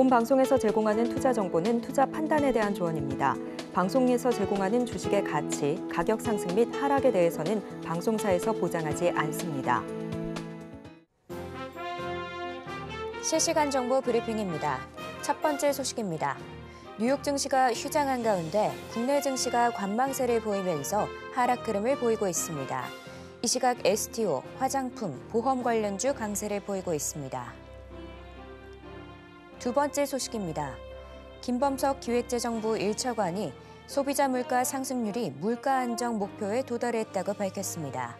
본 방송에서 제공하는 투자 정보는 투자 판단에 대한 조언입니다. 방송에서 제공하는 주식의 가치, 가격 상승 및 하락에 대해서는 방송사에서 보장하지 않습니다. 실시간 정보 브리핑입니다. 첫 번째 소식입니다. 뉴욕 증시가 휴장한 가운데 국내 증시가 관망세를 보이면서 하락 흐름을 보이고 있습니다. 이 시각 STO, 화장품, 보험 관련주 강세를 보이고 있습니다. 두 번째 소식입니다. 김범석 기획재정부 1차관이 소비자 물가 상승률이 물가 안정 목표에 도달했다고 밝혔습니다.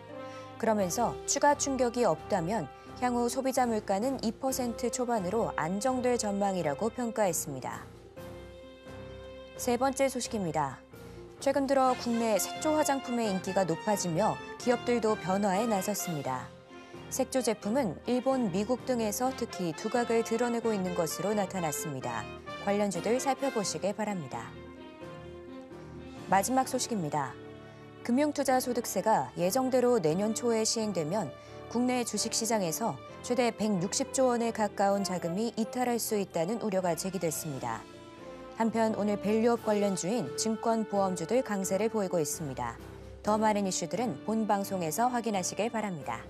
그러면서 추가 충격이 없다면 향후 소비자 물가는 2% 초반으로 안정될 전망이라고 평가했습니다. 세 번째 소식입니다. 최근 들어 국내 색조 화장품의 인기가 높아지며 기업들도 변화에 나섰습니다. 색조 제품은 일본, 미국 등에서 특히 두각을 드러내고 있는 것으로 나타났습니다. 관련주들 살펴보시길 바랍니다. 마지막 소식입니다. 금융투자소득세가 예정대로 내년 초에 시행되면 국내 주식시장에서 최대 160조 원에 가까운 자금이 이탈할 수 있다는 우려가 제기됐습니다. 한편 오늘 밸류업 관련주인 증권보험주들 강세를 보이고 있습니다. 더 많은 이슈들은 본 방송에서 확인하시길 바랍니다.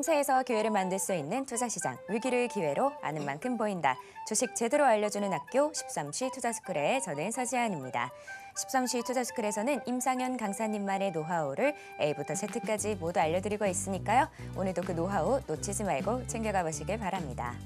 틈새에서 기회를 만들 수 있는 투자시장, 위기를 기회로 아는 만큼 보인다. 주식 제대로 알려주는 학교 13시 투자스쿨의 저는 서지안입니다. 13시 투자스쿨에서는 임상현 강사님만의 노하우를 A부터 Z까지 모두 알려드리고 있으니까요. 오늘도 그 노하우 놓치지 말고 챙겨가 보시길 바랍니다.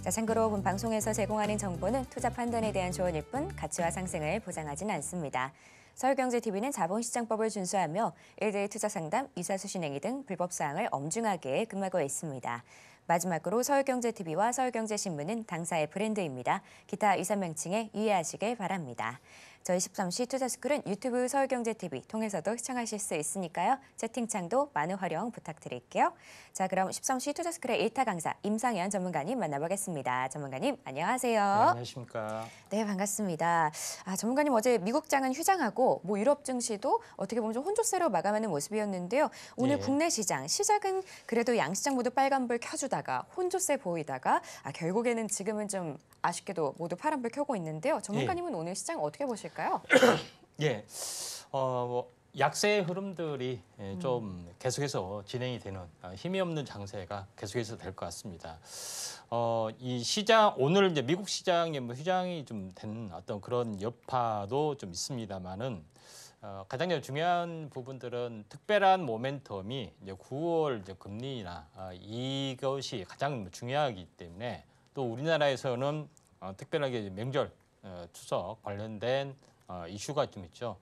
자, 참고로 본 방송에서 제공하는 정보는 투자 판단에 대한 조언일 뿐 가치와 상승을 보장하진 않습니다. 서울경제TV는 자본시장법을 준수하며 일대일 투자 상담, 이사수신행위 등 불법사항을 엄중하게 금하고있습니다 마지막으로 서울경제TV와 서울경제신문은 당사의 브랜드입니다. 기타 이사 명칭에 유의하시길 바랍니다. 저희 13시 투자스쿨은 유튜브 서울경제TV 통해서도 시청하실 수 있으니까요. 채팅창도 많은 활용 부탁드릴게요. 자, 그럼 13시 투자스쿨의 1타 강사 임상현 전문가님 만나보겠습니다. 전문가님, 안녕하세요. 네, 안녕하십니까. 네, 반갑습니다. 아, 전문가님 어제 미국 장은 휴장하고 뭐 유럽 증시도 어떻게 보면 좀 혼조세로 마감하는 모습이었는데요. 오늘 네. 국내 시장, 시작은 그래도 양시장 모두 빨간불 켜주다가 혼조세 보이다가 아, 결국에는 지금은 좀 아쉽게도 모두 파란불 켜고 있는데요. 전문가님은 네. 오늘 시장 어떻게 보실까요? 있까요 예, 어, 뭐 약세의 흐름들이 예, 음. 좀 계속해서 진행이 되는 아, 힘이 없는 장세가 계속해서 될 것 같습니다. 어, 이 시장 오늘 이제 미국 시장에 뭐 휴장이 좀 된 어떤 그런 여파도 좀 있습니다만은 어, 가장 중요한 부분들은 특별한 모멘텀이 이제 9월 이제 금리나 아, 이것이 가장 중요하기 때문에 또 우리나라에서는 어, 특별하게 명절 어, 추석 관련된 어, 이슈가 좀 있죠.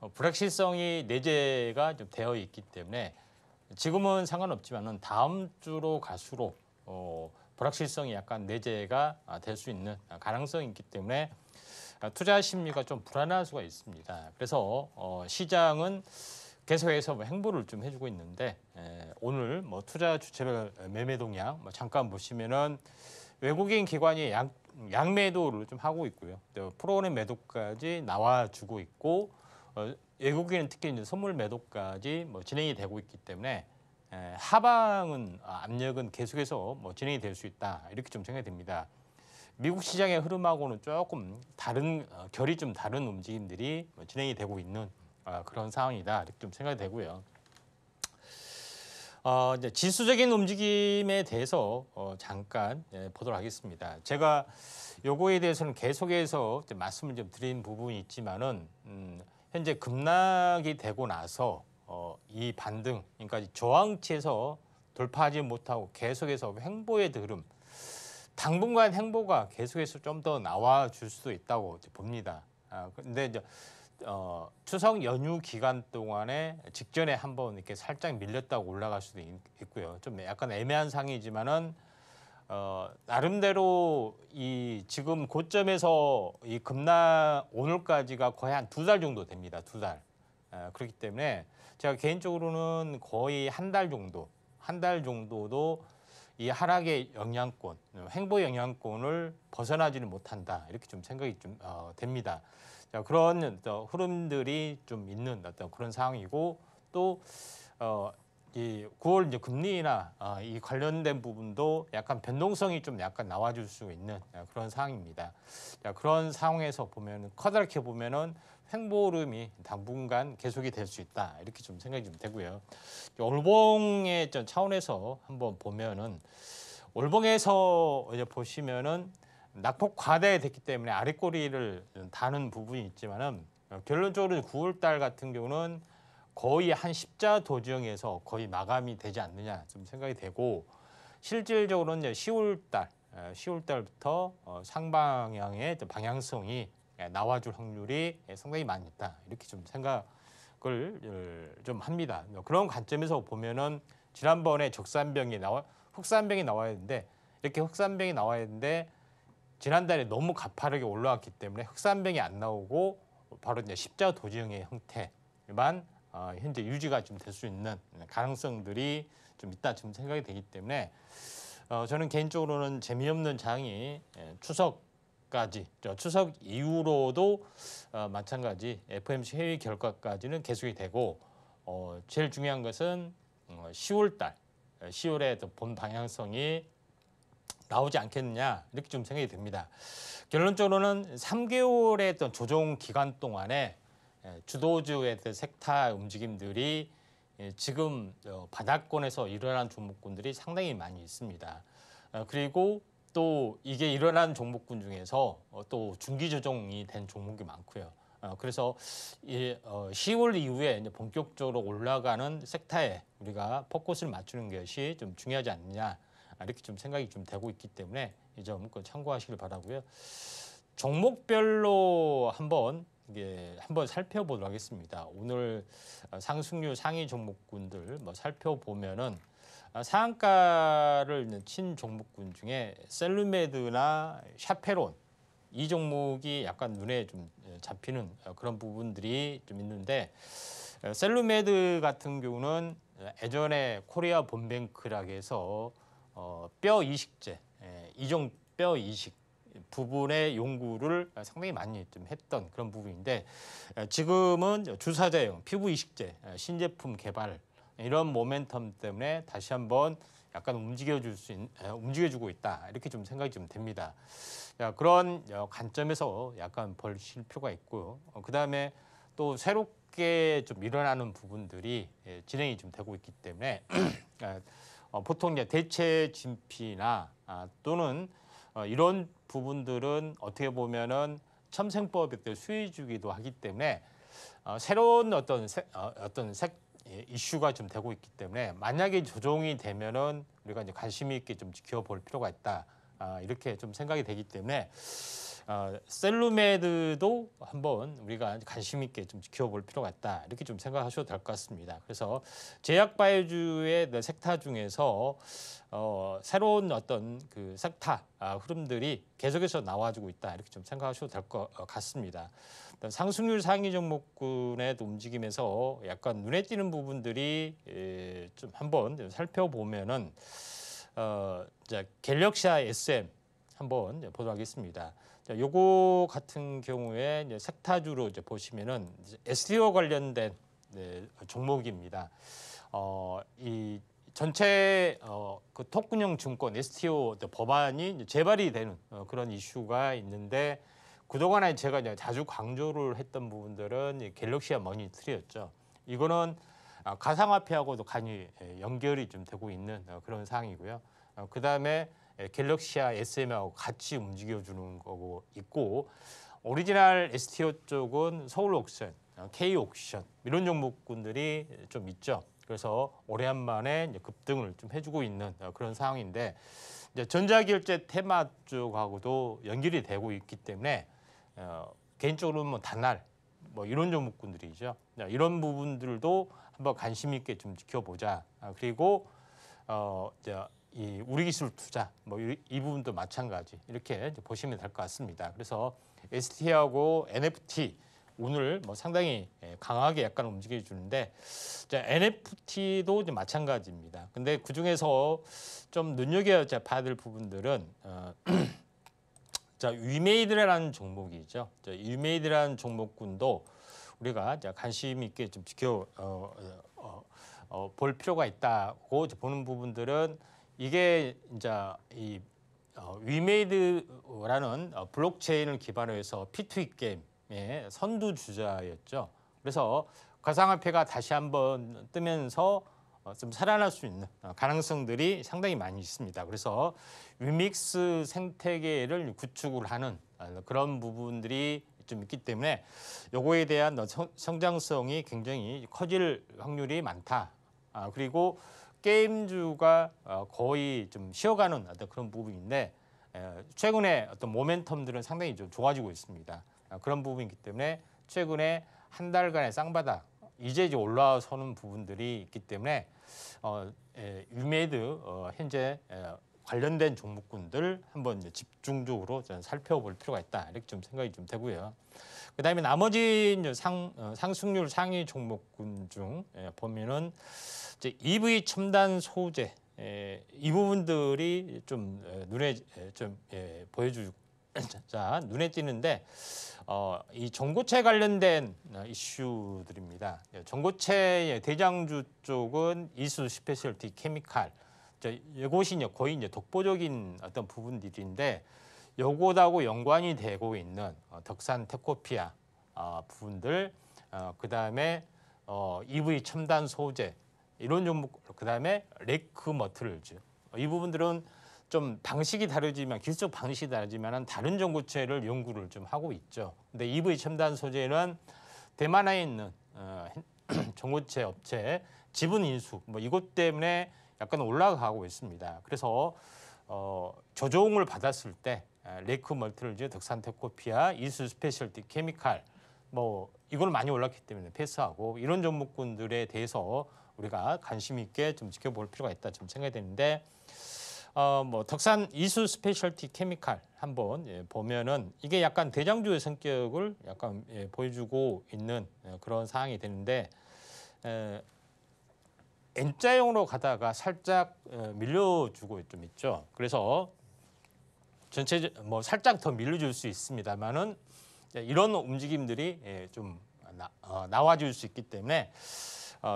어, 불확실성이 내재가 좀 되어 있기 때문에 지금은 상관없지만은 다음 주로 갈수록 어, 불확실성이 약간 내재가 아, 될수 있는 가능성이 있기 때문에 아, 투자 심리가 좀 불안할 수가 있습니다. 그래서 어, 시장은 계속해서 뭐 행보를 좀 해주고 있는데 에, 오늘 뭐 투자 주체별 매매 동향 뭐 잠깐 보시면은 외국인 기관이 양, 양매도를 좀 하고 있고요. 프로그램 매도까지 나와주고 있고 어, 외국인은 특히 이제 선물 매도까지 뭐 진행이 되고 있기 때문에 에, 하방은 아, 압력은 계속해서 뭐 진행이 될 수 있다 이렇게 좀 생각이 됩니다. 미국 시장의 흐름하고는 조금 다른 어, 결이 좀 다른 움직임들이 뭐 진행이 되고 있는 어, 그런 상황이다 이렇게 좀 생각이 되고요. 어, 이제 지수적인 움직임에 대해서 어, 잠깐 예, 보도록 하겠습니다. 제가 요거에 대해서는 계속해서 말씀을 좀 드린 부분이 있지만은 음, 현재 급락이 되고 나서 어, 이 반등, 그러니까 저항치에서 돌파하지 못하고 계속해서 횡보의 흐름, 당분간 횡보가 계속해서 좀 더 나와 줄 수도 있다고 봅니다. 아, 근데 이제 어, 추석 연휴 기간 동안에 직전에 한번 이렇게 살짝 밀렸다고 올라갈 수도 있, 고요좀 약간 애매한 상이지만은 어, 나름대로 이 지금 고점에서 이 급락 오늘까지가 거의 한 두 달 정도 됩니다. 두 달. 어, 그렇기 때문에 제가 개인적으로는 거의 한 달 정도, 한 달 정도도 이 하락의 영향권, 행보 어, 영향권을 벗어나지는 못한다 이렇게 좀 생각이 좀 어, 됩니다. 자, 그런 어떤 흐름들이 좀 있는 어떤 그런 상황이고 또 어, 이 9월 이제 금리나 어, 이 관련된 부분도 약간 변동성이 좀 약간 나와줄 수 있는 어, 그런 상황입니다. 자, 그런 상황에서 보면 은 커다랗게 보면은 횡보름이 당분간 계속이 될 수 있다 이렇게 좀 생각이 좀 되고요. 월봉의 차원에서 한번 보면은 월봉에서 이제 보시면은 낙폭 과대됐기 때문에 아래꼬리를 다는 부분이 있지만은 결론적으로 9월달 같은 경우는 거의 한 십자 도지에서 거의 마감이 되지 않느냐 좀 생각이 되고 실질적으로는 이제 10월달 10월달부터 어, 상방향의 방향성이 나와줄 확률이 상당히 많이 있다 이렇게 좀 생각을 좀 합니다. 뭐 그런 관점에서 보면은 지난번에 적산병이 나와 흑산병이 나와야 되는데 이렇게 흑산병이 나와야 되는데 지난달에 너무 가파르게 올라왔기 때문에 흑산병이 안 나오고 바로 이제 십자 도지형의 형태만 어, 현재 유지가 좀 될 수 있는 가능성들이 좀 있다 좀 생각이 되기 때문에 어, 저는 개인적으로는 재미없는 장이 예, 추석까지 추석 이후로도 어, 마찬가지 FMC 회의 결과까지는 계속이 되고 어, 제일 중요한 것은 10월달 어, 10월에 어, 본 방향성이 나오지 않겠느냐 이렇게 좀 생각이 듭니다. 결론적으로는 3개월의 어떤 조정 기간 동안에 예, 주도주의 색타 움직임들이 예, 지금 어, 바닥권에서 일어난 종목군들이 상당히 많이 있습니다. 어, 그리고 또 이게 일어난 종목군 중에서 어, 또 중기 조정이 된 종목이 많고요. 그래서 10월 이후에 본격적으로 올라가는 섹터에 우리가 포커스를 맞추는 것이 좀 중요하지 않느냐 아, 이렇게 좀 생각이 좀 되고 있기 때문에 이점 참고하시길 바라고요. 종목별로 한번 이게 한번 살펴보도록 하겠습니다. 오늘 아, 상승률 상위 종목군들 뭐 살펴보면은 아, 상한가를 친 종목군 중에 셀루메드나 샤페론 이 종목이 약간 눈에 좀 예, 잡히는 그런 부분들이 좀 있는데 셀루메드 같은 경우는 예전에 코리아 본뱅크라고 해서 어, 뼈 이식제, 예, 이종 뼈 이식 부분의 연구를 상당히 많이 좀 했던 그런 부분인데 어, 지금은 주사 제형, 피부 이식제, 어, 신제품 개발 이런 모멘텀 때문에 다시 한번 약간 움직여줄 수 있, 어, 움직여주고 있다 이렇게 좀 생각이 좀 됩니다. 그런 관점에서 약간 벌실 필요가 있고요. 그 다음에 또 새롭게 좀 일어나는 부분들이 예, 진행이 좀 되고 있기 때문에 어, 보통 이제 대체 진피나 아, 또는 어, 이런 부분들은 어떻게 보면은 첨생법에 수혜주기도 하기 때문에 어, 새로운 어떤 세, 어, 어떤 색 예, 이슈가 좀 되고 있기 때문에 만약에 조정이 되면은 우리가 이제 관심 있게 좀 지켜볼 필요가 있다 아, 이렇게 좀 생각이 되기 때문에 어, 셀루메드도 한번 우리가 관심 있게 좀 지켜볼 필요가 있다 이렇게 좀 생각하셔도 될 것 같습니다. 그래서 제약 바이오주의 섹타 네, 중에서 어, 새로운 어떤 그 섹타 아, 흐름들이 계속해서 나와주고 있다 이렇게 좀 생각하셔도 될것 어, 같습니다. 상승률 상위 종목군의 움직임에서 약간 눈에 띄는 부분들이 에, 좀 한번 살펴보면은 어, 자 갤럭시아 SM 한번 보도록 하겠습니다. 자, 요거 같은 경우에 이제 섹타주로 이제 보시면은 이제 SDO 관련된 네, 종목입니다. 어, 이 전체 어, 그 토큰형 증권 STO 법안이 이제 재발이 되는 어, 그런 이슈가 있는데 그동안에 제가 이제 자주 강조를 했던 부분들은 갤럭시와 머니트리였죠. 이거는 아, 가상화폐하고도 간이 예, 연결이 좀 되고 있는 어, 그런 상황이고요. 어, 그 다음에 예, 갤럭시아 SM하고 같이 움직여주는 거고 있고 오리지널 STO 쪽은 서울 옥션, 어, K 옥션 이런 종목군들이 좀 있죠. 그래서 오래간만에 급등을 좀 해주고 있는 어, 그런 상황인데 이제 전자결제 테마 쪽하고도 연결이 되고 있기 때문에 어, 개인적으로는 뭐 단날 뭐 이런 종목군들이죠. 이런 부분들도 한번 관심 있게 좀 지켜보자. 아, 그리고 어, 이제 이 우리 기술 투자 뭐 이 부분도 마찬가지 이렇게 보시면 될 것 같습니다. 그래서 ST하고 NFT 오늘 뭐 상당히 예, 강하게 약간 움직여 주는데 NFT도 이제 마찬가지입니다. 근데 그 중에서 좀 눈여겨 봐야 될 부분들은 어, 자 위메이드라는 종목이죠. 자, 위메이드라는 종목군도 우리가 자, 관심 있게 좀 지켜 어, 어, 어, 볼 필요가 있다고 보는 부분들은 이게 이제 이 어, 위메이드라는 어, 블록체인을 기반으로 해서 P2E 게임의 선두 주자였죠. 그래서 가상화폐가 다시 한번 뜨면서 어, 좀 살아날 수 있는 가능성들이 상당히 많이 있습니다. 그래서 위믹스 생태계를 구축을 하는 그런 부분들이 좀 있기 때문에 요거에 대한 성장성이 굉장히 커질 확률이 많다. 아, 그리고 게임주가 어, 거의 좀 쉬어가는 어떤 그런 부분인데 최근에 어떤 모멘텀들은 상당히 좀 좋아지고 있습니다. 어, 그런 부분이기 때문에 최근에 한 달간의 쌍바닥 이제 이제 올라서는 부분들이 있기 때문에 어, 에, 유메드 어, 현재 에, 관련된 종목군들 한번 집중적으로 저는 살펴볼 필요가 있다 이렇게 좀 생각이 좀 되고요. 그다음에 나머지 상 어, 상승률 상위 종목군 중 예, 보면은 이제 EV 첨단 소재 예, 이 부분들이 좀 어, 눈에 예, 좀 보여주고 자 눈에 띄는데 어, 이 전고체 관련된 어, 이슈들입니다. 전고체 대장주 쪽은 이수 스페셜티 케미칼 이제 이것이 거의 이제 독보적인 어떤 부분들인데 요것하고 연관이 되고 있는 어, 덕산 테코피아 어, 부분들 어, 그 다음에 EV 첨단 소재 이런 종목 그 다음에 레크 머트를즈 이 부분들은 좀 방식이 다르지만 기술적 방식이 다르지만 다른 전구체를 연구를 좀 하고 있죠. 근데 EV 첨단 소재는 대만에 있는 전구체 업체 지분 인수 뭐 이것 때문에 약간 올라가고 있습니다. 그래서 어, 조종을 받았을 때 레이크 멀티를즈, 덕산테코피아, 이수 스페셜티 케미칼 뭐 이걸 많이 올랐기 때문에 패스하고 이런 종목군들에 대해서 우리가 관심 있게 좀 지켜볼 필요가 있다 좀 생각이 되는데 어, 뭐 덕산 이수 스페셜티 케미칼 한번 예, 보면은 이게 약간 대장주의 성격을 약간 예, 보여주고 있는 예, 그런 상황이 되는데 에, N자형으로 가다가 살짝 어, 밀려주고 좀 있죠. 그래서 전체 뭐 살짝 더 밀려줄 수 있습니다만은 이런 움직임들이 예, 좀 나, 어, 와줄수 있기 때문에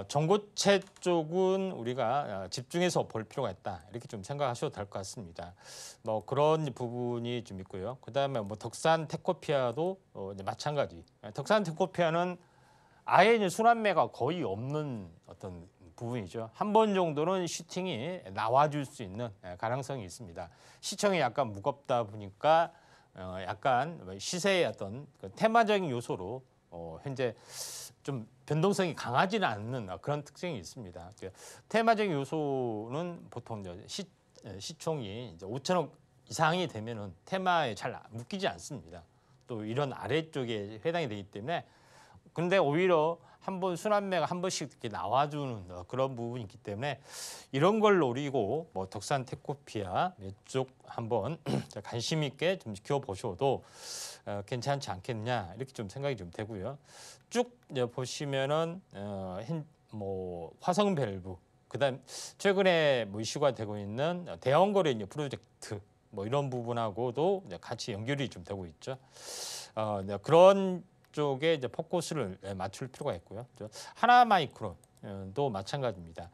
정고체 어, 쪽은 우리가 집중해서 볼 필요가 있다 이렇게 좀 생각하셔도 될 것 같습니다. 뭐 그런 부분이 좀 있고요. 그 다음에 뭐 덕산 테코피아도 마찬가지. 덕산 테코피아는 아예 순환매가 거의 없는 어떤 부분이죠. 한 번 정도는 슈팅이 나와줄 수 있는 예, 가능성이 있습니다. 시청이 약간 무겁다 보니까 어, 약간 뭐 시세의 어떤 그 테마적인 요소로 어, 현재 좀 변동성이 강하지는 않는 어, 그런 특징이 있습니다. 그 테마적인 요소는 보통 시, 시총이 이제 5천억 이상이 되면은 테마에 잘 묶이지 않습니다. 또 이런 아래쪽에 해당이 되기 때문에 근데 오히려 한 번 순환매가 한 번씩 이렇게 나와주는 어, 그런 부분이 있기 때문에 이런 걸 노리고 뭐 덕산 테코피아 이쪽 한번 관심 있게 좀 지켜보셔도 어, 괜찮지 않겠냐 이렇게 좀 생각이 좀 되고요. 쭉 보시면은 어, 뭐 화성 밸브 그다음 최근에 뭐 이슈가 되고 있는 대형 거래 프로젝트 뭐 이런 부분하고도 같이 연결이 좀 되고 있죠. 어, 그런 쪽에 이제 포커스를 예, 맞출 필요가 있고요. 하나 마이크론도 마찬가지입니다.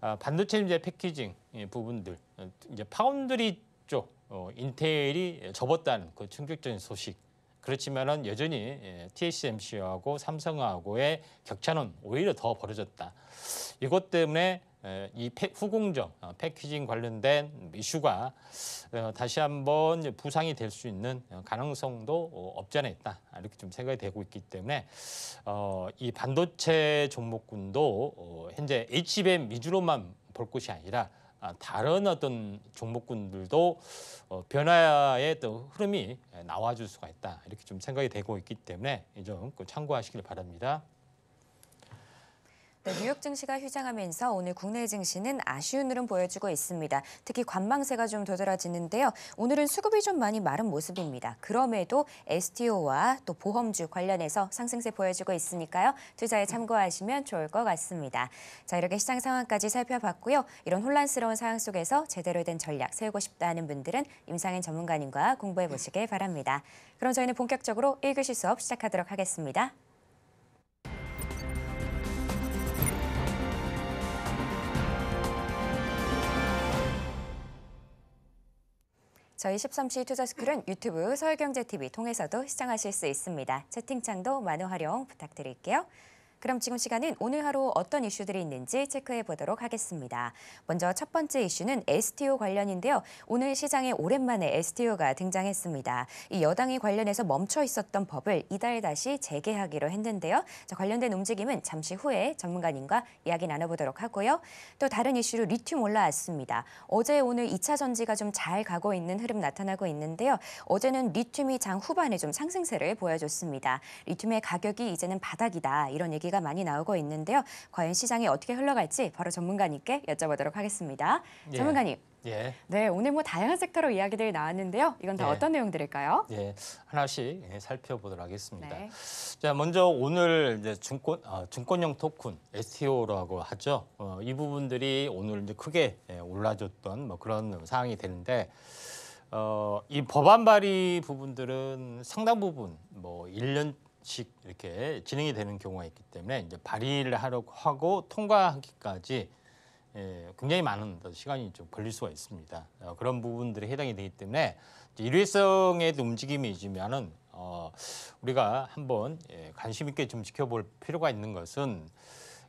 아, 반도체 이제 패키징 예, 부분들 어, 이제 파운드리 쪽 어, 인텔이 접었다는 그 충격적인 소식. 그렇지만은 여전히 TSMC하고 예, 삼성하고의 격차는 오히려 더 벌어졌다. 이것 때문에 이 후공정, 어, 패키징 관련된 이슈가 어, 다시 한번 부상이 될 수 있는 어, 가능성도 없지 않아 있다. 아, 이렇게 좀 생각이 되고 있기 때문에 이 반도체 종목군도 현재 HBM 위주로만 볼 것이 아니라 아, 다른 어떤 종목군들도 변화의 또 흐름이 나와줄 수가 있다. 이렇게 좀 생각이 되고 있기 때문에 좀 참고하시길 바랍니다. 네, 뉴욕 증시가 휴장하면서 오늘 국내 증시는 아쉬운 흐름 보여주고 있습니다. 특히 관망세가 좀 도드라지는데요. 오늘은 수급이 좀 많이 마른 모습입니다. 그럼에도 STO와 또 보험주 관련해서 상승세 보여주고 있으니까요. 투자에 참고하시면 좋을 것 같습니다. 자, 이렇게 시장 상황까지 살펴봤고요. 이런 혼란스러운 상황 속에서 제대로 된 전략 세우고 싶다 하는 분들은 임상현 전문가님과 공부해 보시길 바랍니다. 그럼 저희는 본격적으로 1교시 수업 시작하도록 하겠습니다. 저희 13시 투자스쿨은 유튜브 서울경제TV 통해서도 시청하실 수 있습니다. 채팅창도 많은 활용 부탁드릴게요. 그럼 지금 시간은 오늘 하루 어떤 이슈들이 있는지 체크해 보도록 하겠습니다. 먼저 첫 번째 이슈는 STO 관련인데요. 오늘 시장에 오랜만에 STO가 등장했습니다. 이 여당이 관련해서 멈춰 있었던 법을 이달 다시 재개하기로 했는데요. 자, 관련된 움직임은 잠시 후에 전문가님과 이야기 나눠보도록 하고요. 또 다른 이슈로 리튬 올라왔습니다. 어제 오늘 2차 전지가 좀 잘 가고 있는 흐름 나타나고 있는데요. 어제는 리튬이 장 후반에 좀 상승세를 보여줬습니다. 리튬의 가격이 이제는 바닥이다 이런 얘기가 얘기가 많이 나오고 있는데요. 과연 시장이 어떻게 흘러갈지 바로 전문가님께 여쭤보도록 하겠습니다. 예. 전문가님. 예. 네, 오늘 뭐 다양한 섹터로 이야기들이 나왔는데요. 이건 다 예. 어떤 내용들일까요? 예, 하나씩 예, 살펴보도록 하겠습니다. 네. 자, 먼저 오늘 이제 증권 어, 증권형 토큰 STO라고 하죠. 어, 이 부분들이 오늘 이제 크게 예, 올라줬던 뭐 그런 상황이 되는데 어, 이 법안 발의 부분들은 상당 부분 뭐 1년 직 이렇게 진행이 되는 경우가 있기 때문에 이제 발의를 하려고 하고 통과하기까지 예, 굉장히 많은 시간이 좀 걸릴 수가 있습니다. 어, 그런 부분들이 해당이 되기 때문에 일회성의 움직임이 있으면은 어, 우리가 한번 예, 관심 있게 좀 지켜볼 필요가 있는 것은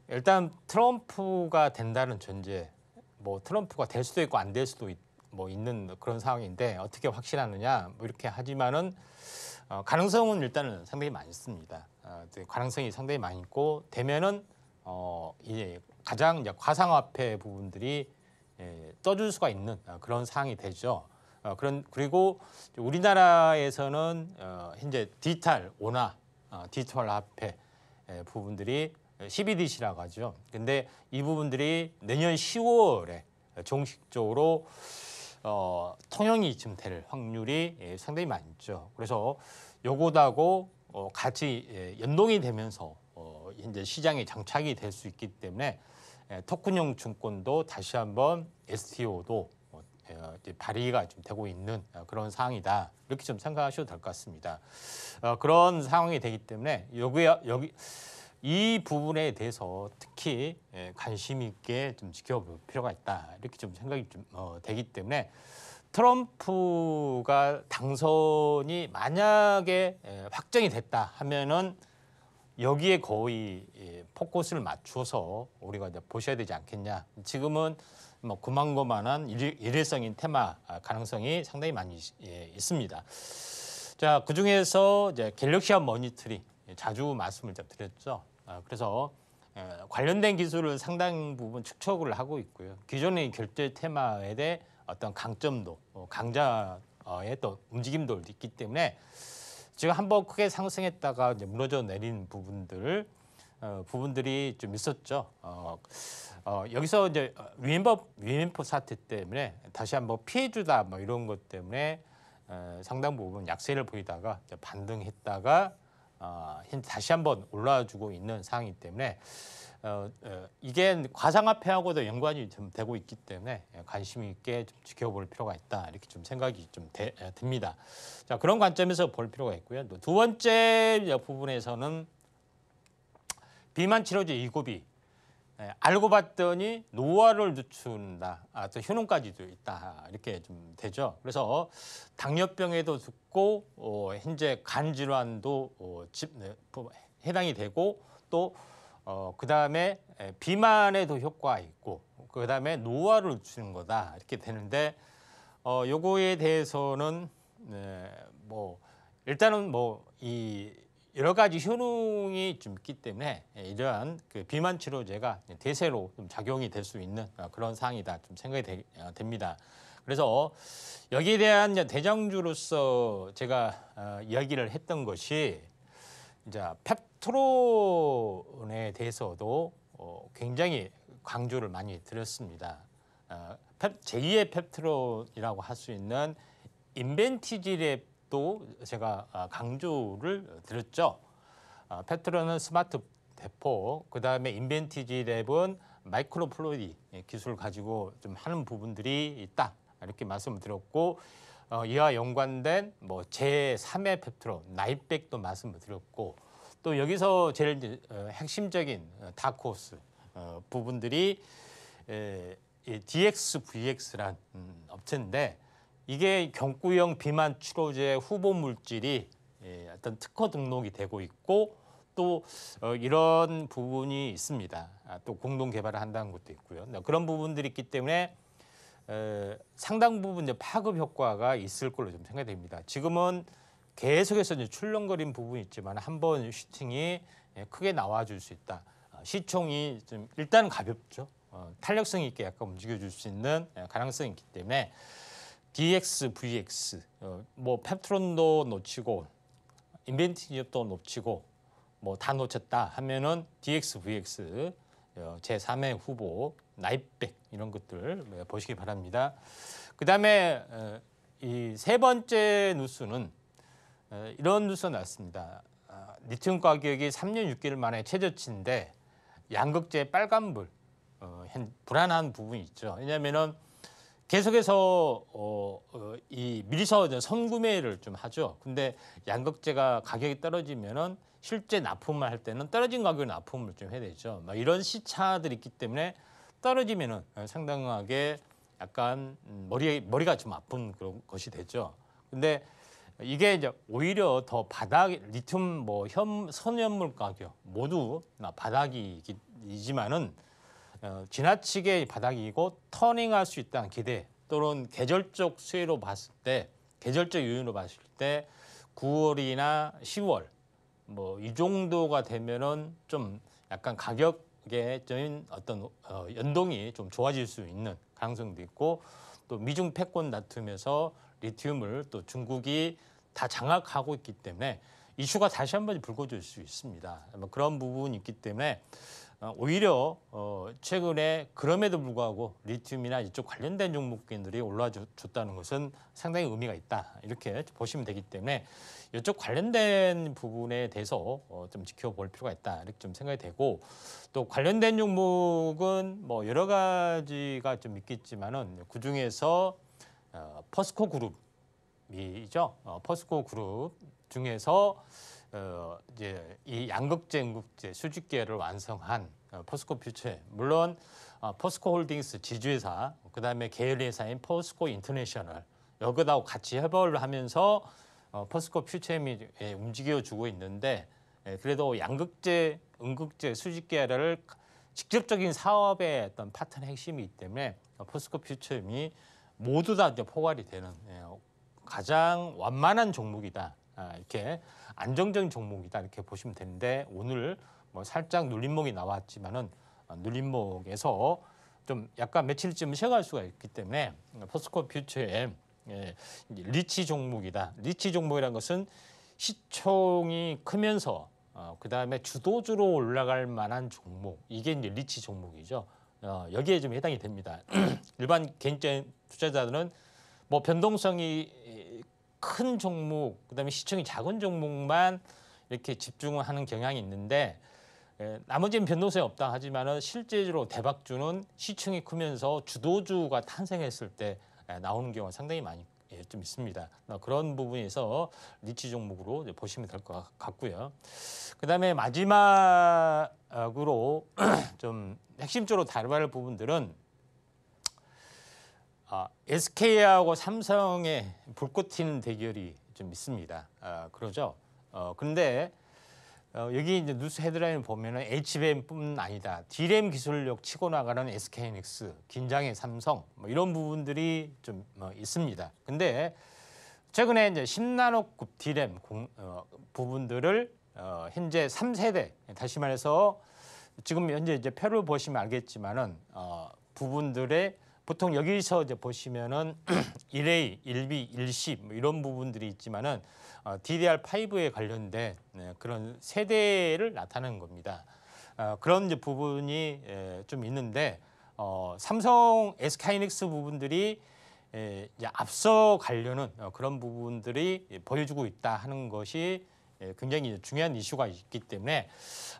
일단 트럼프가 된다는 전제, 뭐 트럼프가 될 수도 있고 안 될 수도 있, 뭐 있는 그런 상황인데 어떻게 확신하느냐 뭐 이렇게 하지만은. 어, 가능성은 일단은 상당히 많습니다. 어, 가능성이 상당히 많이 있고 되면은 어, 이제 가장 이제 가상화폐 부분들이 예, 떠줄 수가 있는 어, 그런 상황이 되죠. 어, 그런 그리고 우리나라에서는 어, 현재 디지털 원화, 어, 디지털 화폐 예, 부분들이 CBDC라고 하죠. 근데 이 부분들이 내년 10월에 정식적으로 어, 통영이 지금 될 확률이 예, 상당히 많죠. 그래서 요거하고 어, 같이 예, 연동이 되면서 어, 현재 시장에 장착이 될 수 있기 때문에 예, 토큰형 증권도 다시 한번 STO도 어, 예, 발의가 좀 되고 있는 어, 그런 상황이다 이렇게 좀 생각하셔도 될 것 같습니다. 어, 그런 상황이 되기 때문에 여기 여기 이 부분에 대해서 특히 예, 관심 있게 좀 지켜볼 필요가 있다 이렇게 좀 생각이 좀 어, 되기 때문에 트럼프가 당선이 만약에 예, 확정이 됐다 하면은 여기에 거의 예, 포커스를 맞춰서 우리가 이제 보셔야 되지 않겠냐. 지금은 뭐 그만고만한 일회성인 테마 아, 가능성이 상당히 많이 있습니다. 자, 그 중에서 이제 갤럭시와 머니트리 자주 말씀을 드렸죠. 아, 그래서 예, 관련된 기술을 상당 부분 축적을 하고 있고요. 기존의 결제 테마에 대해 어떤 강점도 어, 강자의 또 움직임도 있기 때문에 지금 한번 크게 상승했다가 이제 무너져 내린 부분들 어, 부분들이 좀 있었죠. 어, 어, 여기서 이제 위인법 위인포 사태 때문에 다시 한번 피해주다 뭐 이런 것 때문에 에, 어, 상당 부분 약세를 보이다가 반등했다가 어, 다시 한번 올라주고 와 있는 상황이기 때문에 어, 어, 이게 과상화폐하고도 연관이 좀 되고 있기 때문에 예, 관심 있게 좀 지켜볼 필요가 있다 이렇게 좀 생각이 좀 되, 듭니다. 자 그런 관점에서 볼 필요가 있고요. 또두 번째 부분에서는 비만 치료제 2고비 예, 알고 봤더니 노화를 늦춘다, 아, 또 효능까지도 있다 이렇게 좀 되죠. 그래서 당뇨병에도 듣고 어, 현재 간 질환도 어, 집, 네, 뭐 해당이 되고 또 어, 그다음에 예, 비만에도 효과 있고 그다음에 노화를 늦추는 거다 이렇게 되는데 어, 요거에 대해서는 네, 뭐 일단은 뭐이 여러 가지 효능이 좀 있기 때문에 예, 이러한 그 비만 치료제가 대세로 좀 작용이 될 수 있는 어, 그런 사항이다 좀 생각이 되, 어, 됩니다. 그래서 여기에 대한 대장주로서 제가 어, 이야기를 했던 것이 이제 펩트론에 대해서도 굉장히 강조를 많이 드렸습니다. 제2의 펩트론이라고 할 수 있는 인벤티질의 또 제가 아, 강조를 드렸죠. 아, 페트로는 스마트 대포, 그 다음에 인벤티지 랩은 마이크로 플로이 기술을 가지고 좀 하는 부분들이 있다. 이렇게 말씀을 드렸고 어, 이와 연관된 뭐 제3의 페트로 나이백도 말씀을 드렸고 또 여기서 제일 어, 핵심적인 어, 다크호스 어, 부분들이 DX, VX란 업체인데 이게 경구형 비만 치료제 후보 물질이 예, 어떤 특허 등록이 되고 있고 또 어, 이런 부분이 있습니다. 아, 또 공동 개발을 한다는 것도 있고요. 네, 그런 부분들이 있기 때문에 어, 상당 부분 이제 파급 효과가 있을 걸로 좀 생각됩니다. 지금은 계속해서 이제 출렁거린 부분이 있지만 한 번 슈팅이 예, 크게 나와줄 수 있다. 어, 시총이 좀 일단 가볍죠. 탄력성 있게 약간 움직여줄 수 있는 예, 가능성이 있기 때문에 DX, VX 어, 뭐 펩트론도 놓치고 인벤티 기업도 놓치고 뭐 다 놓쳤다 하면은 DX, VX 어, 제3의 후보 나이백 이런 것들 네, 보시기 바랍니다. 그 다음에 어, 이세 번째 뉴스는 어, 이런 뉴스가 나왔습니다 아, 리튬 가격이 3년 6개월 만에 최저치인데 양극재 빨간불 어, 불안한 부분이 있죠. 왜냐하면은 계속해서 어, 어, 이 미리서 선구매를 좀 하죠. 근데 양극재가 가격이 떨어지면은 실제 납품을 할 때는 떨어진 가격에 납품을 좀 해야 되죠. 막 이런 시차들이 있기 때문에 떨어지면은 상당하게 약간 음, 머리 머리가 좀 아픈 그런 것이 되죠. 근데 이게 이제 오히려 더 바닥 리튬 뭐 현, 선현물 가격 모두 바닥이지만은 어, 지나치게 바닥이고 터닝할 수 있다는 기대 또는 계절적 수혜로 봤을 때 계절적 요인으로 봤을 때 9월이나 10월 뭐 이 정도가 되면은 좀 약간 가격에적인 어떤 어, 연동이 좀 좋아질 수 있는 가능성도 있고 또 미중 패권 다툼에서 리튬을 또 중국이 다 장악하고 있기 때문에 이슈가 다시 한 번 불거질 수 있습니다. 뭐 그런 부분이 있기 때문에 어, 오히려 어, 최근에 그럼에도 불구하고 리튬이나 이쪽 관련된 종목들이 올라줬다는 것은 상당히 의미가 있다 이렇게 보시면 되기 때문에 이쪽 관련된 부분에 대해서 어, 좀 지켜볼 필요가 있다 이렇게 좀 생각이 되고 또 관련된 종목은 뭐 여러 가지가 좀 있겠지만은 그 중에서 퍼스코 그룹이죠 퍼스코 그룹 중에서 어, 이제 이 양극재, 응급재수직계를 완성한 어, 포스코 퓨처 에 물론 어, 포스코 홀딩스 지주회사 그다음에 계열회사인 포스코 인터내셔널 여기하고 다 같이 협업을 하면서 어, 포스코 퓨처엠이 예, 움직여주고 있는데 예, 그래도 양극재, 응급재수직계를 직접적인 사업의 어떤 파트너 핵심이기 때문에 어, 포스코 퓨처엠이 모두 다 이제 포괄이 되는 예, 가장 완만한 종목이다 아, 이렇게 안정적인 종목이다 이렇게 보시면 되는데 오늘 뭐 살짝 눌림목이 나왔지만은 어, 눌림목에서 좀 약간 며칠쯤 쉬어갈 수가 있기 때문에 포스코 퓨처의 예, 리치 종목이다. 리치 종목이라는 것은 시총이 크면서 어, 그 다음에 주도주로 올라갈 만한 종목 이게 이제 리치 종목이죠. 어, 여기에 좀 해당이 됩니다. 일반 개인적인 투자자들은 뭐 변동성이 큰 종목, 그다음에 시청이 작은 종목만 이렇게 집중을 하는 경향이 있는데 예, 나머지는 변동성이 없다 하지만 실제로 대박주는 시청이 크면서 주도주가 탄생했을 때 예, 나오는 경우가 상당히 많이 예, 좀 있습니다. 어, 그런 부분에서 리치 종목으로 보시면 될 것 같고요. 그다음에 마지막으로 좀 핵심적으로 다뤄할 부분들은 아, SK하고 삼성의 불꽃 튀는 대결이 좀 있습니다. 아, 그러죠. 어, 근데 어, 여기 이제 뉴스 헤드라인 보면 HBM뿐 아니다. D램 기술력 치고 나가는 s k 닉스 긴장의 삼성 뭐 이런 부분들이 좀뭐 어, 있습니다. 근데 최근에 이제 10나노급 D램 공, 어, 부분들을 어, 현재 3세대 다시 말해서 지금 현재 이제 표를 보시면 알겠지만은 어, 부분들의 보통 여기서 이제 보시면은 1A, 1B, 1C 뭐 이런 부분들이 있지만은 어, DDR5에 관련된 네, 그런 세대를 나타내는 겁니다. 어, 그런 이제 부분이 에, 예, 좀 있는데 어, 삼성 SK이닉스 부분들이 에, 예, 이제 앞서 가려는 어, 그런 부분들이 보여주고 있다 하는 것이 에, 예, 굉장히 중요한 이슈가 있기 때문에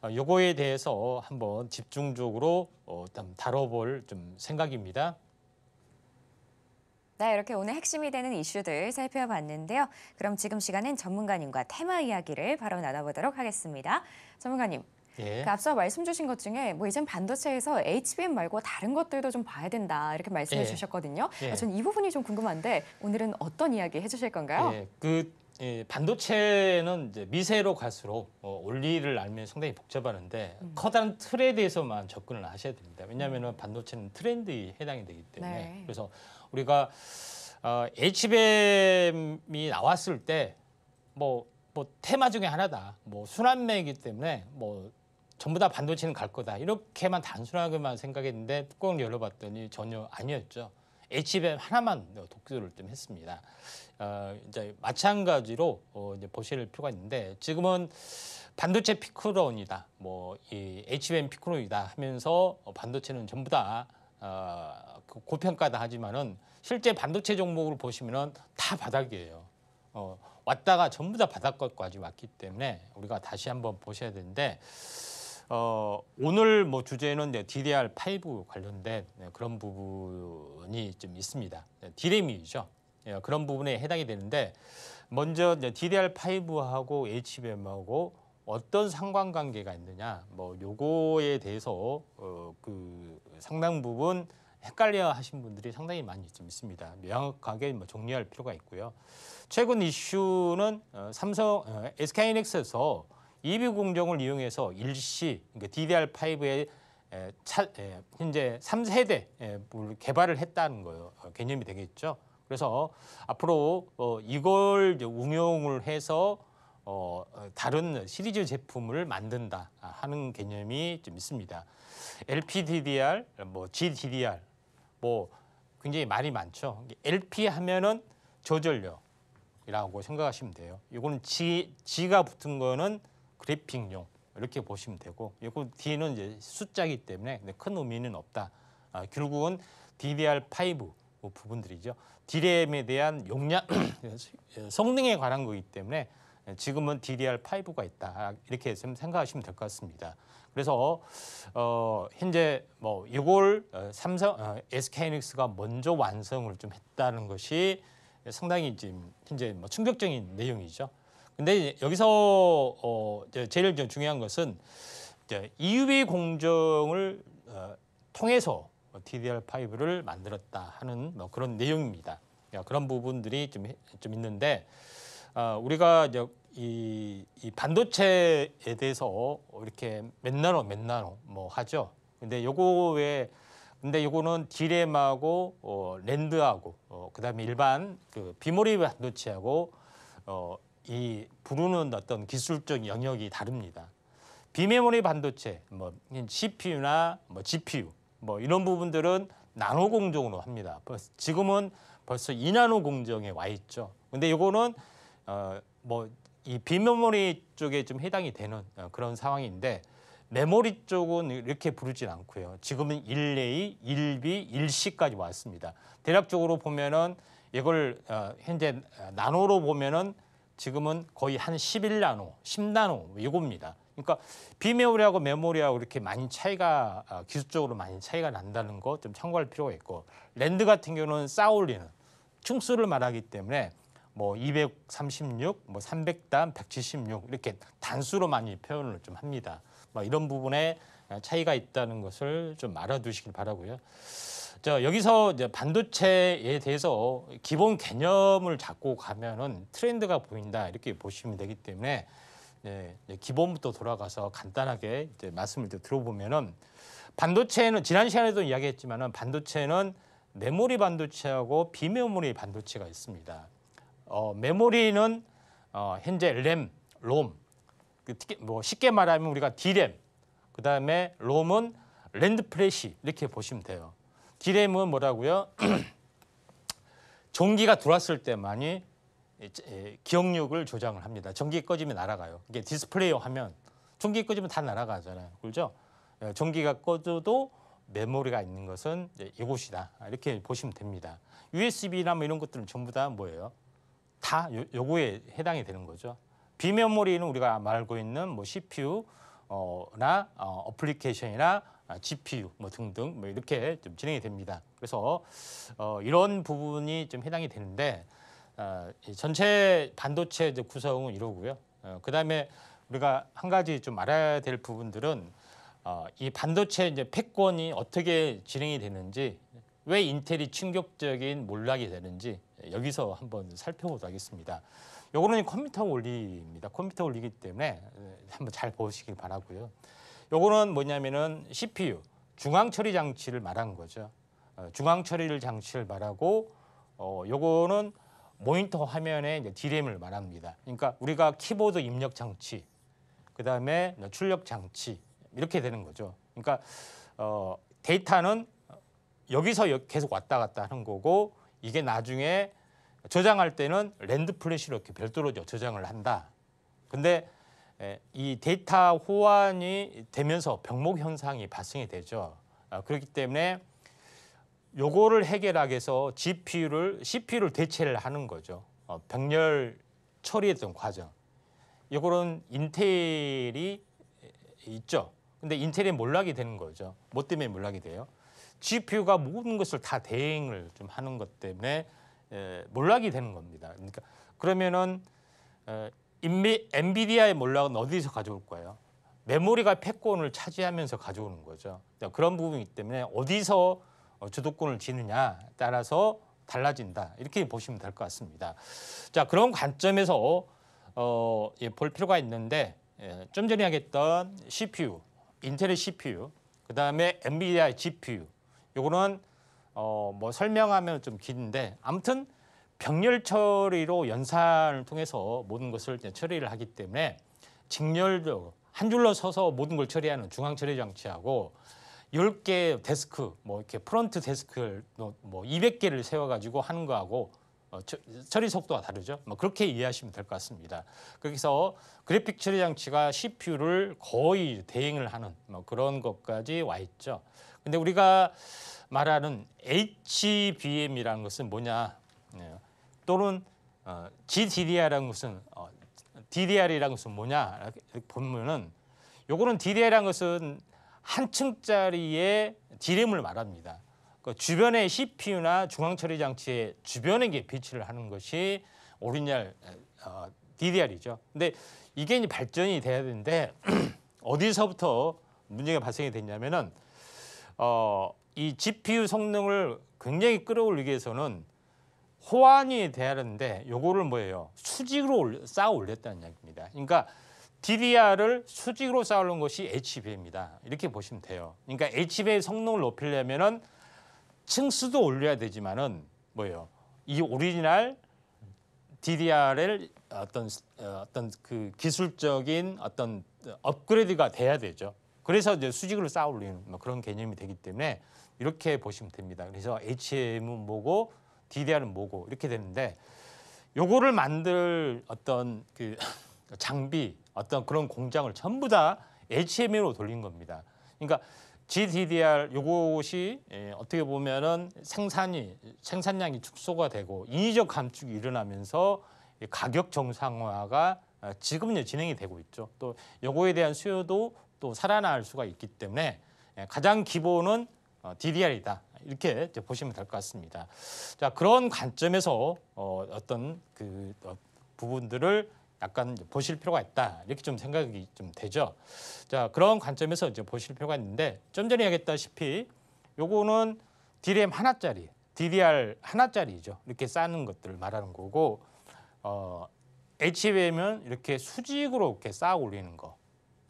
어, 요거에 대해서 한번 집중적으로 어, 다뤄볼 좀 생각입니다. 네, 이렇게 오늘 핵심이 되는 이슈들 살펴봤는데요. 그럼 지금 시간은 전문가님과 테마 이야기를 바로 나눠보도록 하겠습니다. 전문가님, 예. 그 앞서 말씀 주신 것 중에 뭐 이젠 반도체에서 HBM 말고 다른 것들도 좀 봐야 된다 이렇게 말씀해 예. 주셨거든요. 예. 아, 전이 부분이 좀 궁금한데 오늘은 어떤 이야기 해주실 건가요? 예. 그 예, 반도체는 이제 미세로 갈수록 어, 원리를 알면 상당히 복잡하는데 음. 커다란 틀에 대해서만 접근을 하셔야 됩니다. 왜냐하면 음. 반도체는 트렌드에 해당이 되기 때문에 네. 그래서 우리가 어, HBM이 나왔을 때뭐뭐 뭐 테마 중에 하나다. 뭐 순환매이기 때문에 뭐 전부 다 반도체는 갈 거다. 이렇게만 단순하게만 생각했는데 뚜껑을 열어봤더니 전혀 아니었죠. HBM 하나만 독주를 좀 했습니다. 어, 이제 마찬가지로 어, 이제 보실 필요가 있는데 지금은 반도체 피크론이다, 뭐이 HBM 피크론이다 하면서 반도체는 전부 다 어, 그 고평가다 하지만은 실제 반도체 종목으로 보시면은 다 바닥이에요. 어, 왔다가 전부 다 바닥까지 왔기 때문에 우리가 다시 한번 보셔야 되는데 어, 오늘 뭐 주제는 이제 DDR5 관련된 네, 그런 부분이 좀 있습니다. 네, 디램이죠. 예, 그런 부분에 해당이 되는데 먼저 이제 DDR5하고 HBM하고 어떤 상관관계가 있느냐 뭐 요거에 대해서 어, 그 상당 부분 헷갈려 하신 분들이 상당히 많이 좀 있습니다. 명확하게 뭐 정리할 필요가 있고요. 최근 이슈는 어, 삼성 어, SK이닉스에서 EV 공정을 이용해서 일시 DDR5의 그러니까 에, 현재 3세대 에, 개발을 했다는 거예요. 어, 개념이 되겠죠. 그래서 앞으로 이걸 이제 응용을 해서 다른 시리즈 제품을 만든다 아, 하는 개념이 좀 있습니다. LPDDR, 뭐 GDDR 뭐 굉장히 말이 많죠. LP 하면은 저전력이라고 생각하시면 돼요. 이거는 G, G가 붙은 거는 그래픽용 이렇게 보시면 되고 이거 D는 이제 숫자이기 때문에 큰 의미는 없다. 아, 결국은 DDR5 뭐 부분들이죠. D램에 대한 용량, 성능에 관한 거기 때문에 지금은 DDR5가 있다. 아, 이렇게 생각하시면 될 것 같습니다. 그래서 어, 현재 뭐 이걸 어, 삼성 어, SK이닉스가 먼저 완성을 좀 했다는 것이 상당히 지금 현재 뭐 충격적인 내용이죠. 근데 여기서 어, 제일 중요한 것은 이제 EUV 공정을 어, 통해서 DDR5를 뭐 만들었다 하는 뭐 그런 내용입니다. 그러니까 그런 부분들이 좀, 좀 있는데 어, 우리가 이제 이, 이 반도체에 대해서 이렇게 맨나노 맨나노 뭐 하죠. 근데 요거에 근데 요거는 디램하고 어, 랜드하고 어, 그다음에 일반 그 비모리 반도체하고 어, 이 부르는 어떤 기술적 영역이 다릅니다. 비메모리 반도체, 뭐 CPU나 뭐 GPU, 뭐 이런 부분들은 나노 공정으로 합니다. 벌써 지금은 벌써 이나노 공정에 와 있죠. 근데 요거는 어뭐 이 비메모리 쪽에 좀 해당이 되는 어, 그런 상황인데 메모리 쪽은 이렇게 부르진 않고요. 지금은 1A, 1B, 1C까지 왔습니다. 대략적으로 보면은 이걸 어, 현재 나노로 보면은 지금은 거의 한 11나노, 10나노 이겁니다. 뭐 그러니까 비메모리하고 메모리하고 이렇게 많이 차이가 어, 기술적으로 많이 차이가 난다는 거 좀 참고할 필요가 있고 랜드 같은 경우는 쌓아올리는 층수를 말하기 때문에 뭐 236, 뭐 300단, 176 이렇게 단수로 많이 표현을 좀 합니다. 막 뭐 이런 부분에 차이가 있다는 것을 좀 알아두시길 바라고요. 자 여기서 이제 반도체에 대해서 기본 개념을 잡고 가면은 트렌드가 보인다 이렇게 보시면 되기 때문에 예, 기본부터 돌아가서 간단하게 이제 말씀을 들어보면은 반도체는 지난 시간에도 이야기했지만은 반도체는 메모리 반도체하고 비메모리 반도체가 있습니다. 어, 메모리는 어, 현재 램, 롬, 그 뭐 쉽게 말하면 우리가 D램, 그 다음에 롬은 랜드 플래시 이렇게 보시면 돼요. D램은 뭐라고요? 전기가 들어왔을 때만이 기억력을 조장을 합니다. 전기 꺼지면 날아가요. 이게 디스플레이 하면 전기 꺼지면 다 날아가잖아요. 그렇죠? 예, 전기가 꺼져도 메모리가 있는 것은 이곳이다. 이렇게 보시면 됩니다. USB나 뭐 이런 것들은 전부 다 뭐예요? 다 요, 구에 해당이 되는 거죠. 비메모리는 우리가 말고 있는 뭐 CPU나 어, 어플리케이션이나 아, GPU 뭐 등등 뭐 이렇게 좀 진행이 됩니다. 그래서 어, 이런 부분이 좀 해당이 되는데 어, 전체 반도체 구성은 이러고요. 어, 그다음에 우리가 한 가지 좀 알아야 될 부분들은 어, 이 반도체 이제 패권이 어떻게 진행이 되는지 왜 인텔이 충격적인 몰락이 되는지 여기서 한번 살펴보도록 하겠습니다. 요거는 컴퓨터 원리입니다. 컴퓨터 원리이기 때문에 예, 한번 잘 보시길 바라고요. 요거는 뭐냐면은 CPU, 중앙 처리 장치를 말한 거죠. 어, 중앙 처리를 장치를 말하고 어, 요거는 모니터 화면에 이제 DRAM을 말합니다. 그러니까 우리가 키보드 입력 장치, 그다음에 출력 장치 이렇게 되는 거죠. 그러니까 어, 데이터는 여기서 계속 왔다 갔다 하는 거고 이게 나중에 저장할 때는 랜드 플래시로 이렇게 별도로 저장을 한다. 근데 이 데이터 호환이 되면서 병목 현상이 발생이 되죠. 아, 그렇기 때문에 요거를 해결하기 위해서 GPU를 CPU를 대체를 하는 거죠. 어, 병렬 처리했던 과정. 요거는 인텔이 있죠. 근데 인텔이 몰락이 되는 거죠. 뭐 때문에 몰락이 돼요? GPU가 모든 것을 다 대행을 좀 하는 것 때문에 에, 몰락이 되는 겁니다. 그러니까 그러면은 인미, 엔비디아의 몰락은 어디서 가져올 거예요? 메모리가 패권을 차지하면서 가져오는 거죠. 그러니까 그런 부분이기 때문에 어디서 어, 주도권을 지느냐 따라서 달라진다 이렇게 보시면 될 것 같습니다. 자 그런 관점에서 어, 예, 볼 필요가 있는데 예, 좀 전에 하겠던 CPU, 인텔의 CPU, 그 다음에 엔비디아의 GPU 요거는 어, 뭐 설명하면 좀 긴데 아무튼 병렬 처리로 연산을 통해서 모든 것을 이제 처리를 하기 때문에 직렬적으로 한 줄로 서서 모든 걸 처리하는 중앙 처리 장치하고 10개 데스크 뭐 이렇게 프론트 데스크를 뭐 200개를 뭐 세워 가지고 하는 거하고 어, 처, 처리 속도가 다르죠. 뭐 그렇게 이해하시면 될 것 같습니다. 거기서 그래픽 처리 장치가 CPU를 거의 대행을 하는 뭐 그런 것까지 와 있죠. 근데 우리가 말하는 HBM이라는 것은 뭐냐 네. 또는 어, GDDR이라는 것은 어, DDR이라는 것은 뭐냐 보면은 요거는 DDR이라는 것은 한 층짜리의 D램을 말합니다. 그 주변의 CPU나 중앙처리 장치의 주변에 배치를 하는 것이 오리지널 어, DDR이죠. 근데 이게 이제 발전이 돼야 되는데 어디서부터 문제가 발생이 됐냐면은 어, 이 GPU 성능을 굉장히 끌어올리기 위해서는 호환이 돼야 되는데 요거를 뭐예요? 수직으로 올려, 쌓아 올렸다는 이야기입니다. 그러니까 DDR을 수직으로 쌓아 올린 것이 HBM입니다. 이렇게 보시면 돼요. 그러니까 HBM 성능을 높이려면은 층수도 올려야 되지만은 뭐예요? 이 오리지널 DDR을 어떤 어, 어떤 그 기술적인 어떤 업그레이드가 돼야 되죠. 그래서 이제 수직으로 쌓아 올리는 뭐 그런 개념이 되기 때문에 이렇게 보시면 됩니다. 그래서 HM은 뭐고 DDR은 뭐고 이렇게 되는데 요거를 만들 어떤 그 장비 어떤 그런 공장을 전부 다 HM으로 돌린 겁니다. 그러니까 GDDR 요것이 예, 어떻게 보면은 생산이 생산량이 축소가 되고 인위적 감축이 일어나면서 가격 정상화가 아, 지금 진행이 되고 있죠. 또 요거에 대한 수요도 또 살아날 수가 있기 때문에 예, 가장 기본은 DDR이다. 어, 이렇게 보시면 될 것 같습니다. 자, 그런 관점에서 어, 어떤 그 어, 부분들을 약간 보실 필요가 있다. 이렇게 좀 생각이 좀 되죠. 자, 그런 관점에서 이제 보실 필요가 있는데 좀 전에 얘기했다시피 요거는 DRM 하나짜리, DDR 하나짜리죠. 이렇게 쌓는 것들을 말하는 거고 어, HBM은 이렇게 수직으로 이렇게 쌓아 올리는 거.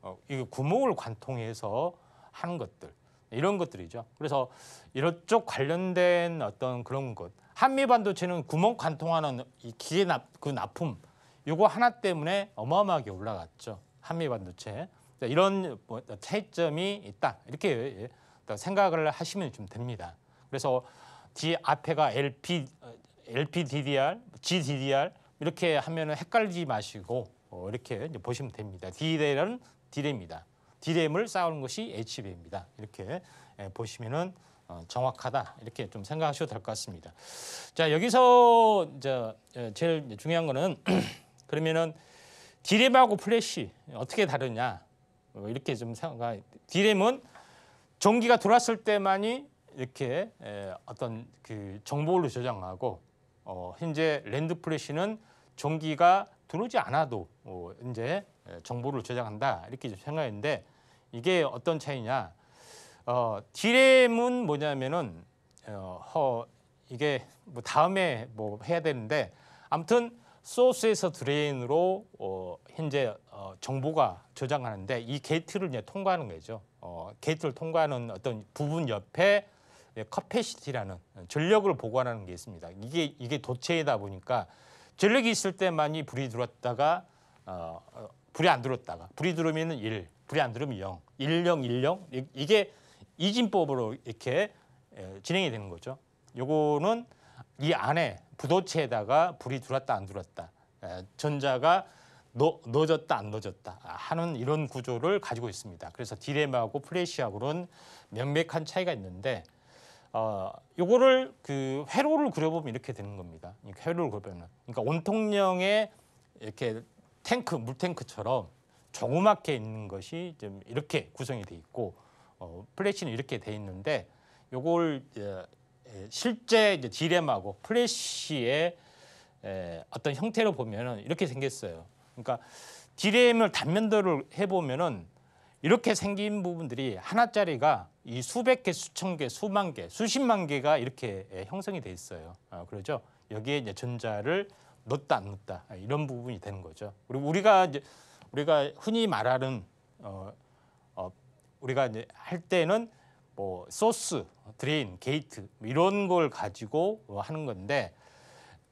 어, 이 구멍을 관통해서 하는 것들 이런 것들이죠. 그래서 이런 쪽 관련된 어떤 그런 것 한미 반도체는 구멍 관통하는 이 기계 납, 그 납품 요거 하나 때문에 어마어마하게 올라갔죠. 한미 반도체 이런 뭐 차이점이 있다 이렇게 예, 생각을 하시면 좀 됩니다. 그래서 뒤 앞에가 LP, LPDDR, GDDR 이렇게 하면은 헷갈리지 마시고 어, 이렇게 보시면 됩니다. DDR은 디램입니다디램을 쌓은 아 것이 HB입니다. 이렇게 예, 보시면은 어, 정확하다 이렇게 좀 생각하셔도 될 것 같습니다. 자 여기서 이제 예, 제일 중요한 거는 그러면은 D램하고 플래시 어떻게 다르냐 뭐 이렇게 좀 생각. D램은 전기가 들어왔을 때만이 이렇게 예, 어떤 그 정보를 저장하고 어, 현재 랜드 플래시는 전기가 들어오지 않아도 어, 이제 정보를 저장한다 이렇게 생각했는데 이게 어떤 차이냐? 어, 디램은 뭐냐면은 어, 허, 이게 뭐 다음에 뭐 해야 되는데 아무튼 소스에서 드레인으로 어, 현재 어, 정보가 저장하는데 이 게이트를 이제 통과하는 거죠. 어, 게이트를 통과하는 어떤 부분 옆에 커패시티라는 예, 전력을 보관하는 게 있습니다. 이게 이게 도체이다 보니까 전력이 있을 때만이 불이 들어왔다가 어, 어 불이 안 들었다가 불이 들어오면 1, 불이 안 들으면 0, 1, 0, 1, 0 이게 이진법으로 이렇게 예, 진행이 되는 거죠. 요거는 이 안에 부도체에다가 불이 들어왔다 안 들어왔다 예, 전자가 넣, 어졌다안 넣어졌다 아, 하는 이런 구조를 가지고 있습니다. 그래서 디램하고 플래시하고는 명백한 차이가 있는데 어, 요거를 그 회로를 그려보면 이렇게 되는 겁니다. 그러니까 회로를 그려보면 그러니까 온통령의 이렇게 탱크 물탱크처럼 정우막해 있는 것이 좀 이렇게 구성이 돼 있고 어, 플래시는 이렇게 돼 있는데 요걸 예, 예, 실제 이제 디램하고 플래시의 에, 예, 어떤 형태로 보면은 이렇게 생겼어요. 그러니까 디램을 단면도를 해보면은 이렇게 생긴 부분들이 하나짜리가 이 수백 개, 수천 개, 수만 개, 수십만 개가 이렇게 형성이 돼 있어요. 어, 그러죠? 여기에 이제 전자를 넣었다 안 넣었다 아, 이런 부분이 되는 거죠. 그리고 우리가 이제 우리가 흔히 말하는 어, 어, 우리가 이제 할 때는 뭐 소스, 드레인, 게이트 뭐 이런 걸 가지고 하는 건데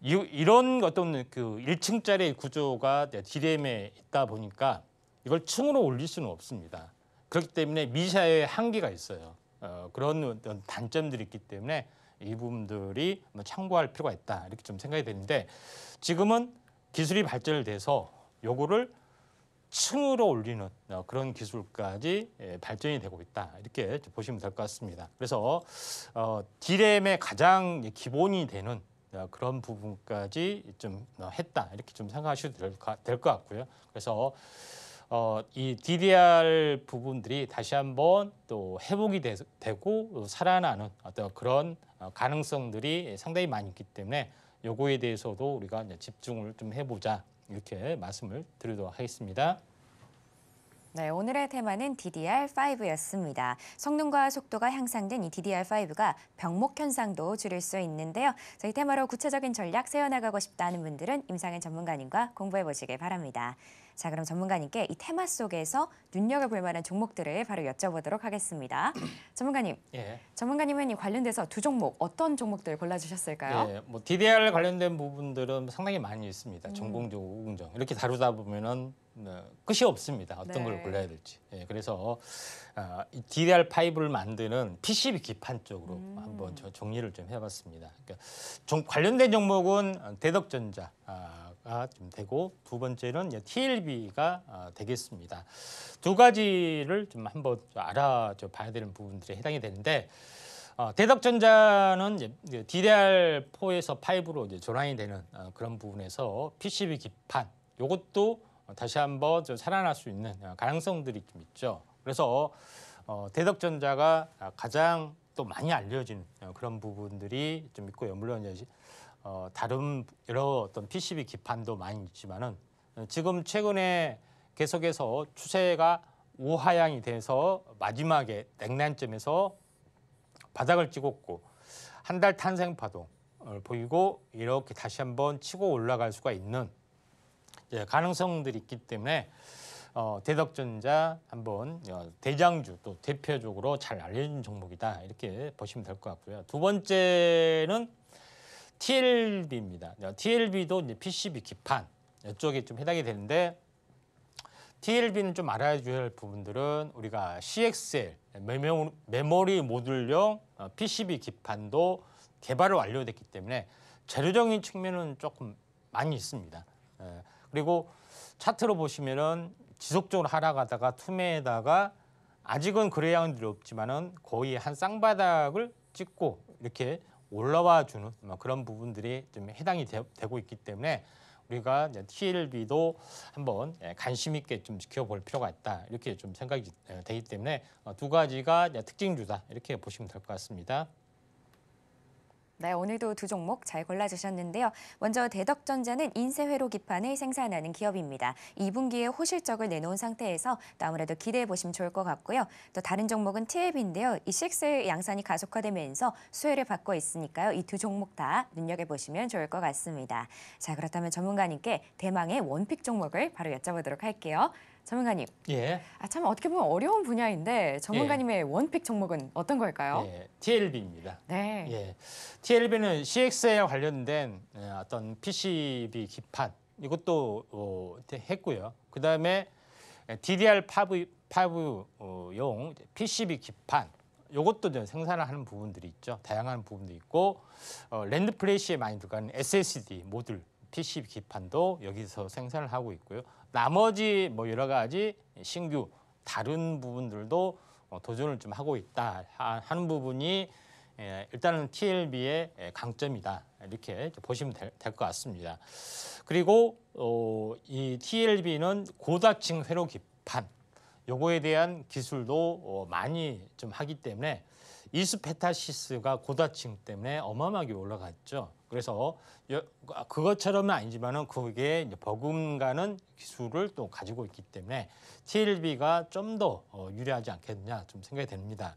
이, 이런 어떤 그 1층짜리 구조가 DRAM에 있다 보니까 이걸 층으로 올릴 수는 없습니다. 그렇기 때문에 미샤의 한계가 있어요. 어, 그런 단점들이 있기 때문에 이 부분들이 참고할 필요가 있다 이렇게 좀 생각이 되는데 지금은 기술이 발전돼서 요거를 층으로 올리는 어, 그런 기술까지 예, 발전이 되고 있다 이렇게 보시면 될 것 같습니다. 그래서 어, D램의 가장 기본이 되는 어, 그런 부분까지 좀 어, 했다 이렇게 좀 생각하셔도 될 것 같고요. 그래서 어, 이 DDR 부분들이 다시 한번 또 회복이 되, 고 살아나는 어떤 그런 어, 가능성들이 상당히 많이 있기 때문에 요거에 대해서도 우리가 이제 집중을 좀 해보자 이렇게 말씀을 드리도록 하겠습니다. 네, 오늘의 테마는 DDR5였습니다. 성능과 속도가 향상된 이 DDR5가 병목 현상도 줄일 수 있는데요. 저희 테마로 구체적인 전략 세워나가고 싶다는 분들은 임상현 전문가님과 공부해 보시길 바랍니다. 자, 그럼 전문가님께 이 테마 속에서 눈여겨볼 만한 종목들을 바로 여쭤보도록 하겠습니다. 전문가님, 예. 전문가님은 관련돼서 두 종목 어떤 종목들 골라주셨을까요? 예, 뭐 DDR 관련된 부분들은 상당히 많이 있습니다. 음. 전공적 우공정 이렇게 다루다 보면은 네, 끝이 없습니다. 어떤 네. 걸 골라야 될지. 예, 그래서 아, DDR5를 만드는 PCB 기판 쪽으로 음. 한번 정리를 좀 해봤습니다. 그러니까 관련된 종목은 대덕전자, 아, 가 아, 되고 두 번째는 TLB가 아, 되겠습니다. 두 가지를 좀 한번 알아봐야 되는 부분들에 해당이 되는데 어, 대덕전자는 DDR4에서 5로 전환이 되는 어, 그런 부분에서 PCB 기판 이것도 다시 한번 살아날 수 있는 어, 가능성들이 좀 있죠. 그래서 대덕전자가 가장 또 많이 알려진 그런 부분들이 좀 있고요. 물론 이제 어, 다른 여러 어떤 PCB 기판도 많이 있지만은 지금 최근에 계속해서 추세가 우하향이 돼서 마지막에 냉난점에서 바닥을 찍었고 한 달 탄생 파동을 보이고 이렇게 다시 한번 치고 올라갈 수가 있는 예, 가능성들이 있기 때문에 어, 대덕전자 한번 어, 대장주 또 대표적으로 잘 알려진 종목이다 이렇게 보시면 될 것 같고요. 두 번째는 TLB입니다. 네, TLB도 이제 PCB 기판 이쪽에 좀 해당이 되는데 TLB는 좀 알아줘야 할 부분들은 우리가 CXL 메모리 모듈용 어, PCB 기판도 개발을 완료됐기 때문에 재료적인 측면은 조금 많이 있습니다. 예, 그리고 차트로 보시면은 지속적으로 하락하다가 투매에다가 아직은 그레이아운이 없지만은 거의 한 쌍바닥을 찍고 이렇게 올라와 주는 뭐 그런 부분들이 좀 해당이 되, 고 있기 때문에 우리가 TLB도 한번 예, 관심 있게 좀 지켜볼 필요가 있다 이렇게 좀 생각이 어, 되기 때문에 어, 두 가지가 특징주다 이렇게 보시면 될 것 같습니다. 네, 오늘도 두 종목 잘 골라주셨는데요. 먼저 대덕전자는 인쇄회로 기판을 생산하는 기업입니다. 2분기에 호실적을 내놓은 상태에서 아무래도 기대해 보시면 좋을 것 같고요. 또 다른 종목은 TF인데요. 이식스 양산이 가속화되면서 수혜를 받고 있으니까요. 이 두 종목 다 눈여겨보시면 좋을 것 같습니다. 자, 그렇다면 전문가님께 대망의 원픽 종목을 바로 여쭤보도록 할게요. 전문가님. 예. 아, 참 어떻게 보면 어려운 분야인데 전문가님의 예. 원픽 종목은 어떤 걸까요? 예, TLB입니다. 네. 예. TLB는 CX에 관련된 예, 어떤 PCB 기판 이것도 어, 했고요. 그다음에 예, DDR5용 어, PCB 기판 이것도 생산을 하는 부분들이 있죠. 다양한 부분도 있고 어, 랜드 플래시에 많이 들어가는 SSD 모듈 p c 기판도 여기서 생산을 하고 있고요. 나머지 뭐 여러 가지 신규 다른 부분들도 어, 도전을 좀 하고 있다 하는 부분이 예, 일단은 TLB의 예, 강점이다 이렇게 보시면 될 것 같습니다. 그리고 어, 이 TLB는 고다층 회로 기판 요거에 대한 기술도 어, 많이 좀 하기 때문에 이스페타시스가 고다층 때문에 어마어마하게 올라갔죠. 그래서 아, 그것처럼은 아니지만은 그게 버금가는 기술을 또 가지고 있기 때문에 TLB가 좀더 어, 유리하지 않겠냐 느좀 생각이 됩니다.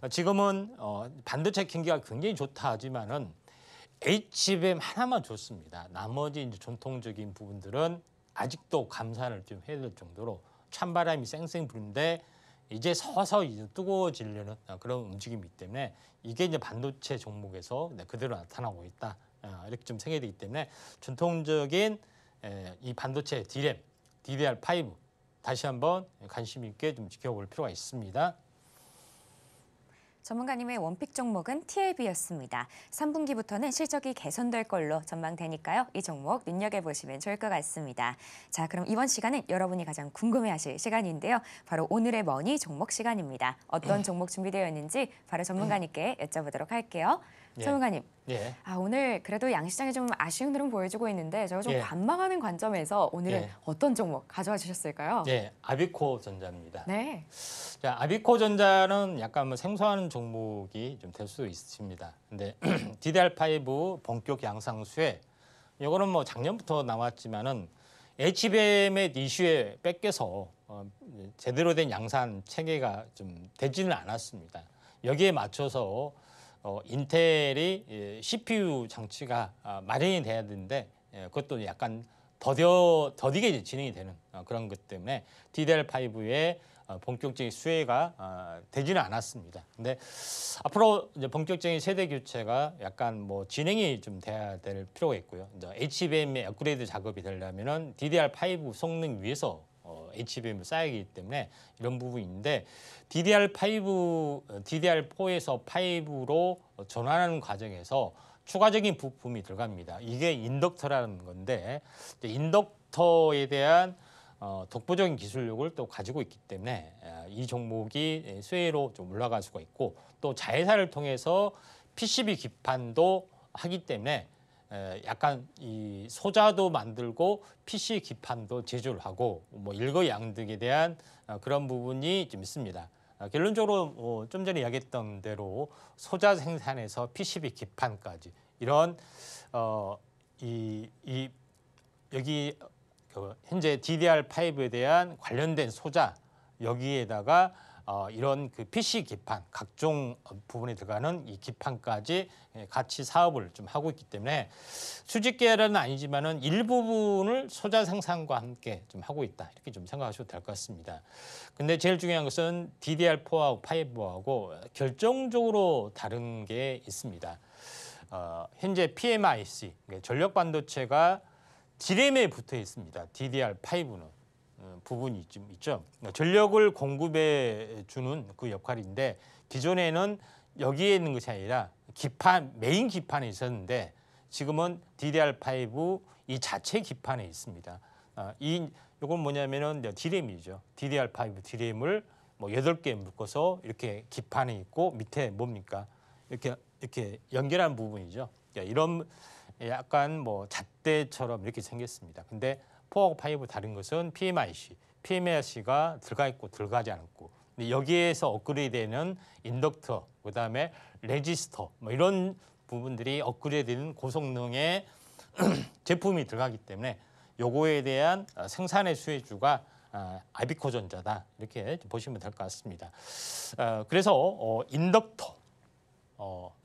어, 지금은 어, 반도체 경기가 굉장히 좋다 하지만은 HBM 하나만 좋습니다. 나머지 이제 전통적인 부분들은 아직도 감산을 좀 해야 될 정도로 찬바람이 쌩쌩 부는데 이제 서서히 뜨거워지려는 아, 그런 움직임이기 때문에 이게 이제 반도체 종목에서 네, 그대로 나타나고 있다. 아, 이렇게 좀 생겨되기 때문에 전통적인 이 반도체 디램, DDR5 다시 한번 관심 있게 좀 지켜볼 필요가 있습니다. 전문가님의 원픽 종목은 TAB였습니다. 3분기부터는 실적이 개선될 걸로 전망되니까요. 이 종목 눈여겨보시면 좋을 것 같습니다. 자, 그럼 이번 시간은 여러분이 가장 궁금해하실 시간인데요. 바로 오늘의 머니 종목 시간입니다. 어떤 종목 준비되어 있는지 바로 전문가님께 여쭤보도록 할게요. 예. 전문가님, 예. 아 오늘 그래도 양시장이 좀 아쉬운 흐름 보여주고 있는데 제가 좀 예. 관망하는 관점에서 오늘은 예. 어떤 종목 가져와 주셨을까요? 예, 아비코 전자입니다. 네. 자, 아비코 전자는 약간 뭐 생소한 종목이 좀 될 수 있습니다. 근데 DDR5 본격 양상수에 이거는 뭐 작년부터 나왔지만은 HBM의 이슈에 뺏겨서 어, 제대로 된 양산 체계가 좀 되지는 않았습니다. 여기에 맞춰서 어, 인텔이 CPU 예, 장치가 아, 마련이 돼야 되는데 예, 그것도 약간 더뎌, 더디게 진행이 되는 어, 그런 것 때문에 DDR5의 어, 본격적인 수혜가 아, 되지는 않았습니다. 근데 앞으로 이제 본격적인 세대 교체가 약간 뭐 진행이 좀 돼야 될 필요가 있고요. 이제 HBM의 업그레이드 작업이 되려면 DDR5 성능 위에서 어, HBM이 쌓이기 때문에 이런 부분인데 DDR5, DDR4에서 5로 전환하는 과정에서 추가적인 부품이 들어갑니다. 이게 인덕터라는 건데 인덕터에 대한 어, 독보적인 기술력을 또 가지고 있기 때문에 아, 이 종목이 수혜로 좀 올라갈 수가 있고 또 자회사를 통해서 PCB 기판도 하기 때문에 약간 이 소자도 만들고 PC 기판도 제조를 하고 뭐 일거양득에 대한 어, 그런 부분이 좀 있습니다. 어, 결론적으로 뭐 좀 전에 이야기했던 대로 소자 생산에서 PCB 기판까지 이런 어, 이, 이 여기 그 현재 DDR5에 대한 관련된 소자 여기에다가 어, 이런 그 PC 기판 각종 부분이 들어가는 이 기판까지 예, 같이 사업을 좀 하고 있기 때문에 수직계열은 아니지만은 일부분을 소자 생산과 함께 좀 하고 있다 이렇게 좀 생각하셔도 될 것 같습니다. 근데 제일 중요한 것은 DDR4하고 5하고 결정적으로 다른 게 있습니다. 어, 현재 PMIC 그러니까 전력 반도체가 디램에 붙어 있습니다. DDR5는 어, 부분이 좀 있죠. 그러니까 전력을 공급해 주는 그 역할인데 기존에는 여기에 있는 것이 아니라 기판 메인 기판에 있었는데 지금은 DDR5 이 자체 기판에 있습니다. 어, 이 이건 뭐냐면은 DRAM이죠. DDR5 DRAM을 뭐여개 묶어서 이렇게 기판에 있고 밑에 뭡니까 이렇게 이렇게 연결한 부분이죠. 그러니까 이런 약간 뭐 잣대처럼 이렇게 생겼습니다. 근데 4하고 5 다른 것은 PMIC, PMIC가 들어가 있고 들어가지 않고 여기에서 업그레이드되는 인덕터, 그다음에 레지스터 뭐 이런 부분들이 업그레이드되는 고성능의 제품이 들어가기 때문에 요거에 대한 어, 생산의 수혜주가 어, 아비코전자다 이렇게 보시면 될 것 같습니다. 어, 그래서 인덕터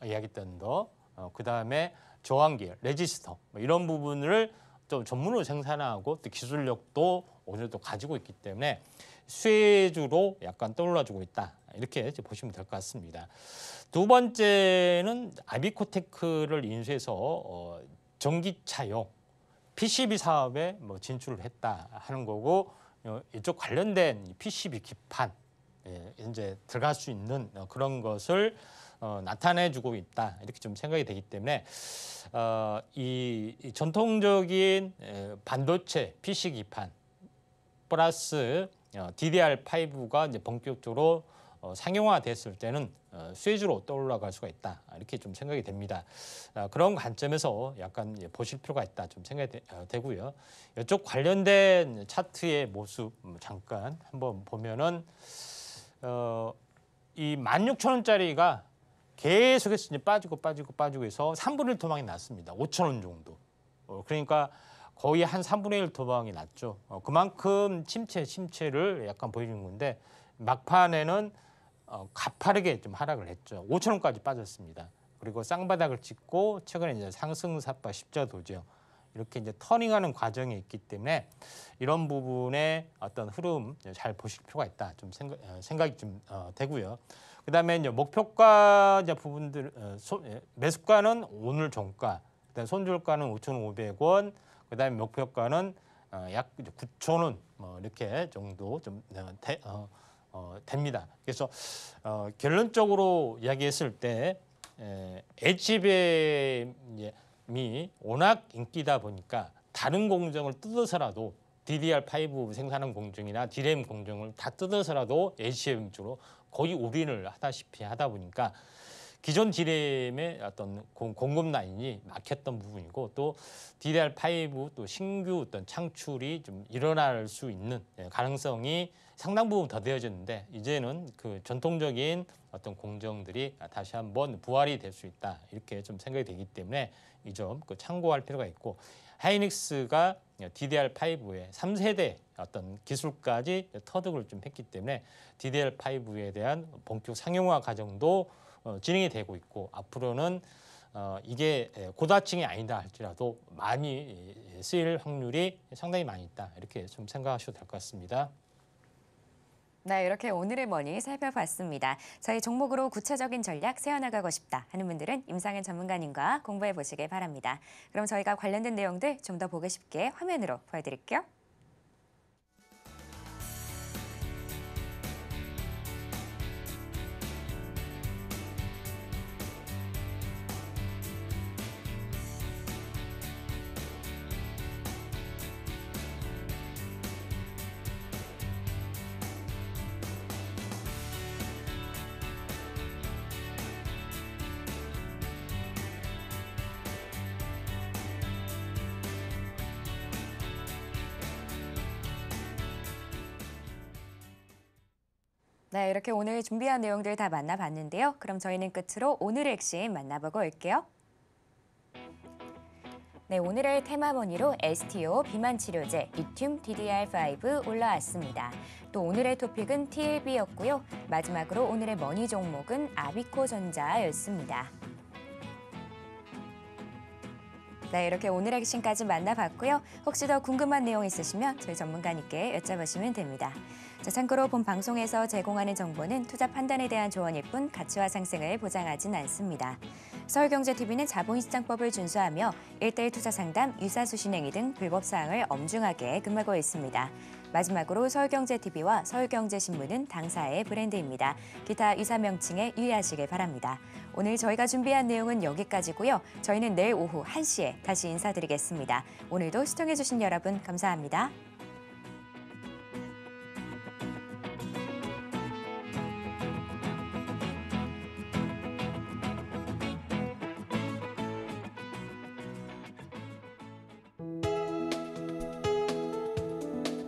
이야기 했던 더 그다음에 저항기 레지스터 뭐 이런 부분을 좀 전문으로 생산하고 또 기술력도 오늘도 가지고 있기 때문에 수혜주로 약간 떠올라주고 있다. 이렇게 보시면 될 것 같습니다. 두 번째는 아비코테크를 인수해서 어, 전기차용 PCB 사업에 뭐 진출을 했다 하는 거고 어, 이쪽 관련된 PCB 기판 예, 이제 들어갈 수 있는 어, 그런 것을 어, 나타내주고 있다 이렇게 좀 생각이 되기 때문에 어, 이, 이 전통적인 반도체 PC 기판 플러스 DDR5가 어, 이제 본격적으로 어, 상용화됐을 때는 어, 수혜주로 떠올라갈 수가 있다 이렇게 좀 생각이 됩니다. 어, 그런 관점에서 약간 예, 보실 필요가 있다 좀 생각이 되, 어, 고요 이쪽 관련된 차트의 모습 음, 잠깐 한번 보면은 어, 이 16,000원짜리가 계속해서 이제 빠지고 빠지고 빠지고 해서 3분의 1 도망이 났습니다. 5천 원 정도. 어, 그러니까 거의 한 3분의 1 도망이 났죠. 어, 그만큼 침체, 침체를 약간 보여준 건데 막판에는 어, 가파르게 좀 하락을 했죠. 5천 원까지 빠졌습니다. 그리고 쌍바닥을 찍고 최근에 이제 상승사파 십자도죠. 이렇게 이제 터닝하는 과정이 있기 때문에 이런 부분의 어떤 흐름 잘 보실 필요가 있다. 좀 생각, 어, 생각이 좀 어, 되고요. 그다음에 이제 목표가 이제 부분들 어, 예, 매수가는 오늘 종가, 그다음 손절가는 5,500원, 그다음에 목표가는 어, 약 9,000원 뭐 이렇게 정도 좀 어, 대, 어, 어, 됩니다. 그래서 어, 결론적으로 이야기했을 때 에, HBM이 워낙 인기다 보니까 다른 공정을 뜯어서라도 DDR5 생산한 공정이나 DRAM 공정을 다 뜯어서라도 HBM 쪽으로 거의 올인을 하다시피 하다 보니까 기존 디램의 어떤 공급 라인이 막혔던 부분이고 또 DDR5 또 신규 어떤 창출이 좀 일어날 수 있는 예, 가능성이 상당 부분 더되어졌는데 이제는 그 전통적인 어떤 공정들이 다시 한번 부활이 될 수 있다 이렇게 좀 생각이 되기 때문에 이 점 그 참고할 필요가 있고 하이닉스가 DDR5의 예, 3세대 어떤 기술까지 터득을 좀 했기 때문에 DDR5에 대한 본격 상용화 과정도 어, 진행이 되고 있고 앞으로는 어, 이게 예, 고다층이 아니다 할지라도 많이 예, 쓰일 확률이 상당히 많이 있다 이렇게 좀 생각하셔도 될 것 같습니다. 네, 이렇게 오늘의 머니 살펴봤습니다. 저희 종목으로 구체적인 전략 세워나가고 싶다 하는 분들은 임상현 전문가님과 공부해 보시길 바랍니다. 그럼 저희가 관련된 내용들 좀 더 보기 쉽게 화면으로 보여드릴게요. 네, 이렇게 오늘 준비한 내용들 다 만나봤는데요. 그럼 저희는 끝으로 오늘의 핵심 만나보고 올게요. 네, 오늘의 테마머니로 STO 비만 치료제 리튬 DDR5 올라왔습니다. 또 오늘의 토픽은 TLB였고요. 마지막으로 오늘의 머니 종목은 아비코전자였습니다. 네, 이렇게 오늘의 핵심까지 만나봤고요. 혹시 더 궁금한 내용 있으시면 저희 전문가님께 여쭤보시면 됩니다. 참고로 본 방송에서 제공하는 정보는 투자 판단에 대한 조언일 뿐 가치와 상승을 보장하진 않습니다. 서울경제TV는 자본시장법을 준수하며 일대일 투자 상담, 유사수 신행위 등 불법 사항을 엄중하게 금하고 있습니다. 마지막으로 서울경제TV와 서울경제신문은 당사의 브랜드입니다. 기타 유사 명칭에 유의하시길 바랍니다. 오늘 저희가 준비한 내용은 여기까지고요. 저희는 내일 오후 1시에 다시 인사드리겠습니다. 오늘도 시청해주신 여러분 감사합니다.